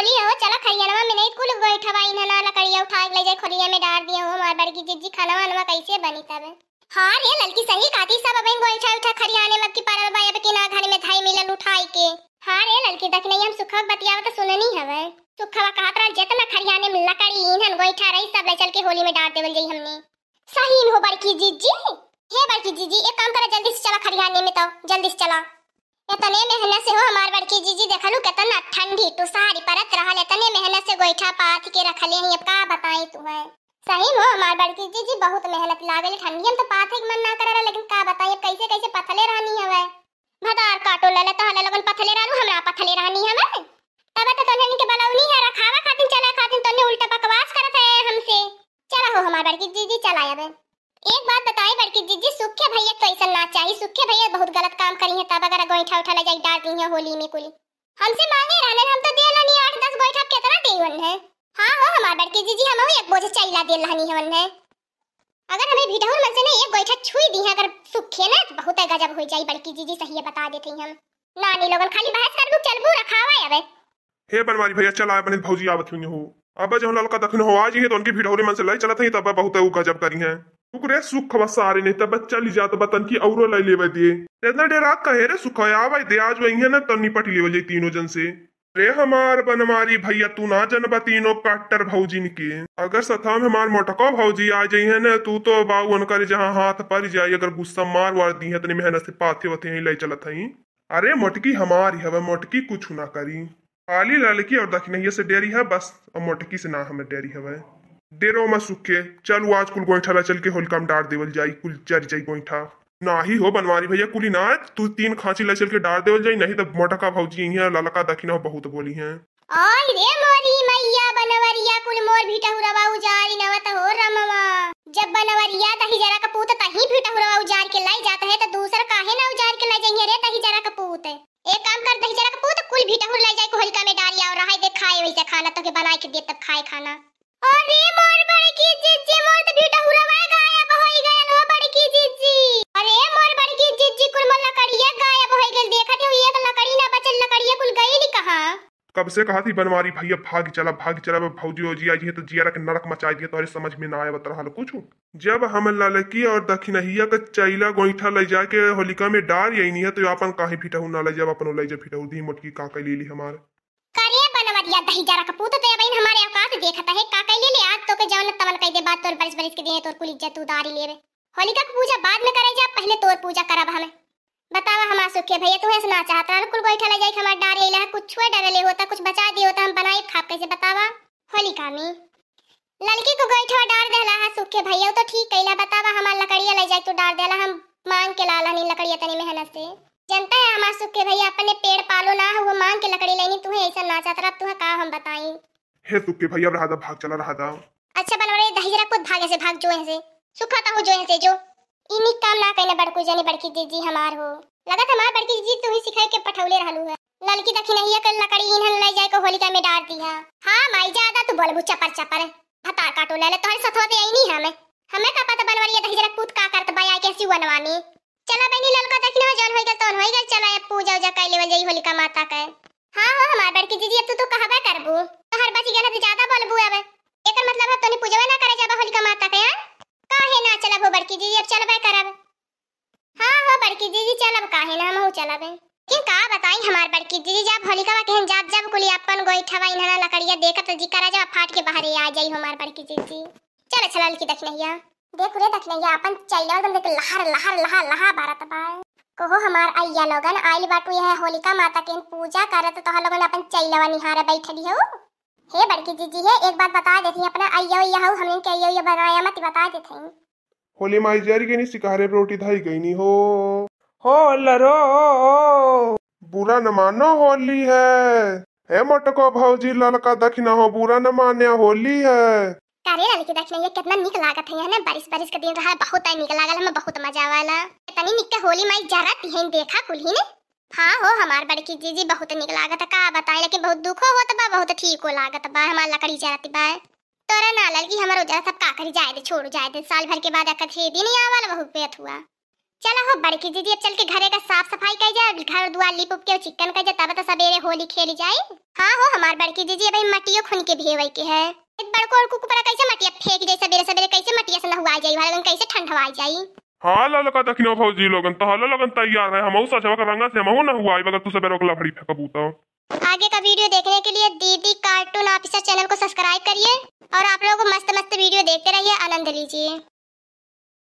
खोली हो चलो खरियानवा में नहीं कुल गई ठवाई ना लकड़िया उठा ले जाए खोलिया में डाल दिया हो मार बड़ की जिज्जी खाना वाना कैसे बनी तब हां रे लड़की सही काती सब अबे गोई उठा उठा ने मत की पारल बाय के ना घर में थाई मिलन उठाई के हां रे लड़की तक नहीं हम सुखक बतियावत त तो सुननी हवे सुखवा कहत रह जितना खड़िया ने में लकड़ी इनन गोईठा रही सब ले चल के होली में डाल देवल जई हमने सही इन हो बड़की जिज्जी हे बड़की जिज्जी एक काम करा जल्दी से चला खड़िया ने में तो जल्दी से चला तने मेहनत से हो हमार बड़की जीजी देखलु केतना ठंडी तो सारी परत रहल है मेहनत से गोइठा पाथ के रखले ही अब का बताई तू है सही हो हमार बड़की जीजी बहुत मेहनत लागल ठंडियन तो पाथ के मन ना करे रहा लेकिन का बताई अब कैसे कैसे पथले रहनी हवे भदार काटो लले तहले लगन पथले रहनु हमरा पथले रहनी हवे तब तो तने के बलौनी है रखावा खातिन चला खातिन तने उल्टा बकवास करत है हमसे चला हो हमार बड़की जीजी चला आवे एक बात बताई बड़की जीजी सुखे भैया तो ऐसा ना चाहिए सुखे भैया बहुत गलत काम करी है तब अगर गोईठा उठा ले जाई डाल दी है होली में कुली हमसे मांगे रहने हम तो देला नहीं आठ दस गोईठा कितना दे वन है हां हो हमार बड़की जीजी हम एक बोझ ला दे लानी है है अगर हमें भिडहुर मन से नहीं एक गोईठा छुई दी है अगर सुखे ना तो बहुत गजब हो जाई बड़की जीजी सही है बता देते हम नानी लोगन खाली बहस कर करबू चलबू रखावा आवे हे बनवारी भैया चला अपने भौजी आवत हुनी हो अब जो ललका दखन हो आज ही तो उनकी भिडहुरे मन से लाई चला था तब बहुत गजब करी है उकरे सुखवा सारे नहीं त तो बच्चा ली जात बतन की औरो लाई लेवे दिए इतना डेरा कहे रे सुख दे आज वही ना तो निपट तीनों जन से रे हमार बनमारी भैया तू ना जनबा तीनों काटर भौजी के अगर में हमार मोटको भौजी आ जाइए ना तू तो बाऊ अनकर जहाँ हाथ पर जाये अगर गुस्सा मार वार दी है तनी मेहनत से पाथे वथे ही लाई चलत हई अरे मोटकी हमारी हवे मोटकी कुछ ना करी खाली लड़की और दखनैया से डेरी है बस और मोटकी से ना हमें डेरी वह डेरो मत सुखे चल आज कुल गोईठा ला चल के होलकाम डार देवल जाई कुल चर जाई गोईठा ना ही हो बनवारी भैया कुली ना तू तीन खांची ला चल के डार देवल जाई नहीं तब तो का भौजी यहाँ ललका दखिना बहुत बोली है ओय रे मोरी मैया बनवरिया कुल मोर भीटा हुरवाऊ उजारी नवत हो रमवा जब बनवरिया तही जरा कपूत तही भीटा हुरवाऊ उजार के लाई जात है तो दूसर काहे ना उजार के लाई जाएंगे रे तही जरा कपूत एक काम कर दही जरा कपूत कुल भीटा हुर लाई जाई को हल्का में डारिया और रहा देखाए वैसे खाना तो के बनाए के दे तब खाए खाना तो तो तो कब से कहा थी बनवारी भैया भाग चला भाग चला भौजी हो जिया है तो जिया रख नरक मचा दिया तुम्हारे समझ में ना आया बता रहा कुछ जब हम ललकी और दखिनहिया का चैला गोईठा ले जाके होलिका में डार यही नहीं है तो अपन काहे फिटहू ना ले जाब अपन ले जा फिटहू धी मोटकी का ली हमारे बाद याद दही जारा कपूत तो बहन हमारे औकात देखत है का ले ले आज तो के जवन तवन कह दे बात तोर बरस बरस के दिए तोर कुल इज्जत उदारी लेवे होलिका की पूजा बाद में करे जा पहले तोर पूजा करब हम बतावा हमार सुखे भैया तू ऐसे ना चाहता ना कुल बैठा ले जाई हमार डारे ले कुछ छुए डरे ले होता कुछ बचा दियो तो हम बनाई खाप कैसे बतावा होलिका में लड़की को गईठवा डार देला है हाँ, सुखे भैया तो ठीक कैला बतावा हमार लकड़िया ले जाई तो डार देला हम मांग के लाला नहीं लकड़िया तनी तो मेहनत से जनता है हमार सुख के भैया अपने पेड़ पालो ना वो मांग के लकड़ी लेनी तू है ऐसा ना चाहता रहा तुम्हें का हम बताई हे सुख के भैया रहा था भाग चला रहा था अच्छा बनवरे दही जरा खुद भागे से भाग जो से सुखा तो हो जो से जो इनी काम ना कहने बड़कू जानी बड़की दीदी हमार हो लगा था मार बड़की दीदी तू ही सिखाए के पठौले रहलू है लड़की तक नहीं है कल लकड़ी इन्हें ले जाए को होलिका में डाल दिया हां माई ज्यादा तू बोल बुच्चा पर चपर भता काटो ले ले तोहरे सथवा दे आई नहीं हमें हमें का पता बनवरिया दही जरा कूद का करत बाया कैसी बनवानी चला बहनी ललका देखना हो जौन होई गेल तौन होई गेल चला अब पूजा उजा कर लेवल जाई होलिका माता के हां हो हाँ, हमार बड़की दीदी अब तू तो कहबे करबू तोहर बच गेल तो ज्यादा बोलबू अब एकर मतलब है तनी पूजबे ना करे जाबा होलिका माता के हां काहे ना चलब हो बड़की दीदी अब चलबे करब हां हो हाँ, बड़की दीदी चलब काहे ना हमहू चलबे लेकिन का बताई हमार बड़की दीदी जब होलिका मा केहन जात जब कुली अपन गोई गोइठवा इन्हना लकड़िया देखत तो जी करा जा फाट के बाहर आ जाई हमार बड़की दीदी चल चल अच्छा, लकी देखनहिया देख देखुरे दखने या अपन चैलव दम देख लहर लहर लहर लहर भारत पाए कहो हमार आइया लोगन आइल बाटू यह होलिका माता के पूजा करत तो हम लोगन अपन वा निहार बैठली लियो हे बड़की जीजी है एक बात बता देती अपन आइयो अय्या हो हमने के ये बनाया मत बता देते होली माई जारी के नी सिकारे रोटी धाई गई नी हो हो लरो बुरा न मानो होली है हे मटको भौजी ललका दखना हो बुरा न मान्या होली है ना लड़की देखने ये कितना निक लागत है ना बारिश बारिश का दिन रहा बहुत आई निक लागल हमें बहुत मजा वाला तनी निक का होली माई जरा तिहन देखा कुल ही ने हाँ हो हमार की जीजी बहुत निक लागत का बताए लेकिन बहुत दुख होत बा बहुत ठीक हो लागत बा हमार लकड़ी जाती बा तोरा ना लड़की हमार उजरा सब का करी जाए दे छोड़ जाए दे साल भर के बाद अकत ही दिन आवाल बहुत पेट हुआ चला हो की जीजी अब चल के घरे का साफ सफाई कर जाए घर दुआ लिप उप के चिकन कर जाए तब तो सवेरे होली खेली जाए हाँ हो हमार बड़की जीजी अभी मटियो खुन के भेवे के है बड़को और पर कैसे मटिया फेंक दे सबेरे सबेरे कैसे मटिया से नहुआ जाई वाला कैसे ठंड हवा जाई हां ललका देखनो फौजी लोगन तो हलो लगन तैयार है हमहू सचवा का रंगा से हमहू न हुआ आई बगत तू सबेरे को लफड़ी फेंक बूता आगे का वीडियो देखने के लिए दीदी कार्टून ऑफिसर चैनल को सब्सक्राइब करिए और आप लोगों को मस्त मस्त वीडियो देखते रहिए आनंद लीजिए